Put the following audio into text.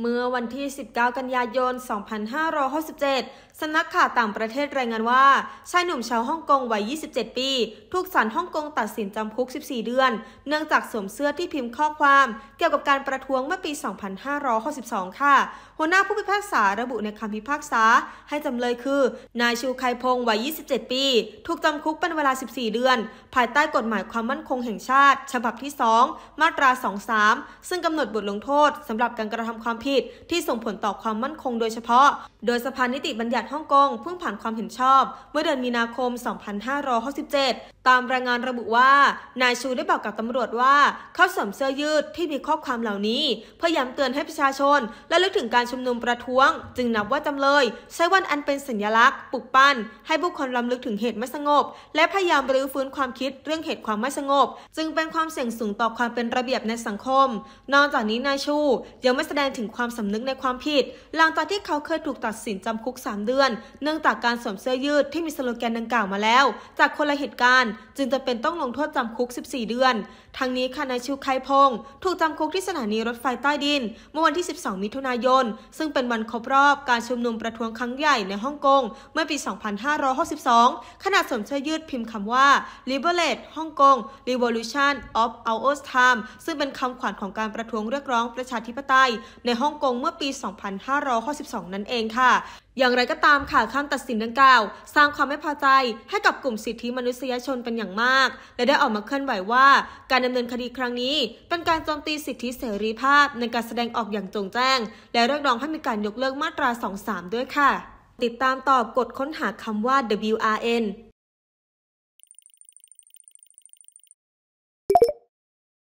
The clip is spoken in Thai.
เมื่อวันที่ 19 กันยายน 2567สนักข่าวต่างประเทศรายงานว่าชายหนุ่มชาวฮ่องกงวัย 27 ปีถูกศาลฮ่องกงตัดสินจำคุก 14 เดือน เนื่องจากสวมเสื้อที่พิมพ์ข้อความ เกี่ยวกับการประท้วงเมื่อปี 2562 ค่ะ หัวหน้าผู้พิพากษาระบุในคำพิพากษาให้จำเลยคือ นายชูไคพงวัย 27 ปีถูกจำคุกเป็นเวลา 14 เดือน ภายใต้กฎหมายความมั่นคงแห่งชาติ ฉบับที่ 2 มาตรา 23 ซึ่งกำหนดบทลงโทษสำหรับการกระทำความผิดิดที่ส่งผลต่อความมั่นคงโดยเฉพาะ โดยสภานิติบัญญัติฮ่องกงเพิ่งผ่านความเห็นชอบ เมื่อเดือนมีนาคม 2567 ตามรายงานระบุว่า นายชูได้บอกกับตำรวจว่า เขาสวมเสื้อยืดที่มีข้อความเหล่านี้เพื่อย้ำเตือนให้ประชาชน และลึกถึงการชุมนุมประท้วง จึงนับว่าจำเลย ใช้วันอันเป็นสัญลักษณ์ปลุกปั้นให้บุคคลล้ำลึกถึงเหตุไม่สงบ และพยายามรื้อฟื้นความคิดเรื่องเหตุความไม่สงบ จึงเป็นความเสี่ยงสูงต่อความเป็นระเบียบในสังคม นอกจากนี้นายชูยังไม่แสดงถึงความสำนึกในความผิด หลังจากที่เขาเคยถูกตัดสินจำคุก 3 เดือน เนื่องจากการสวมเสื้อยืดที่มีสโลแกนดังกล่าวมาแล้ว จากคนละเหตุการณ์จึงจะเป็นต้องลงโทษจำคุก 14 เดือน ทั้งนี้ค่ะนายชิวไคพง ถูกจำคุกที่สถานีรถไฟใต้ดินเมื่อวันที่ 12 มิถุนายน ซึ่งเป็นวันครบรอบการชุมนุมประท้วงครั้งใหญ่ในฮ่องกงเมื่อปี 2562ขณะสวมเสื้อยืดพิมพ์คำว่า Liberate Hong Kong Revolution of Our Time ซึ่งเป็นคำขวัญของการประท้วงเรียกร้องประชาธิปไตยในฮ่องกงเมื่อปี 2512 นั่นเองค่ะ อย่างไรก็ตามค่ะคำตัดสินดังกล่าว สร้างความไม่พอใจ ให้กับกลุ่มสิทธิมนุษยชนเป็นอย่างมาก และได้ออกมาเคลื่อนไหวว่า การดำเนินคดีครั้งนี้ เป็นการโจมตีสิทธิเสรีภาพในการแสดงออกอย่างจงแจ้ง และเรียกร้องให้มีการยกเลิกมาตรา 23 ด้วยค่ะ ติดตามตอบกดค้นหาคำว่า WRN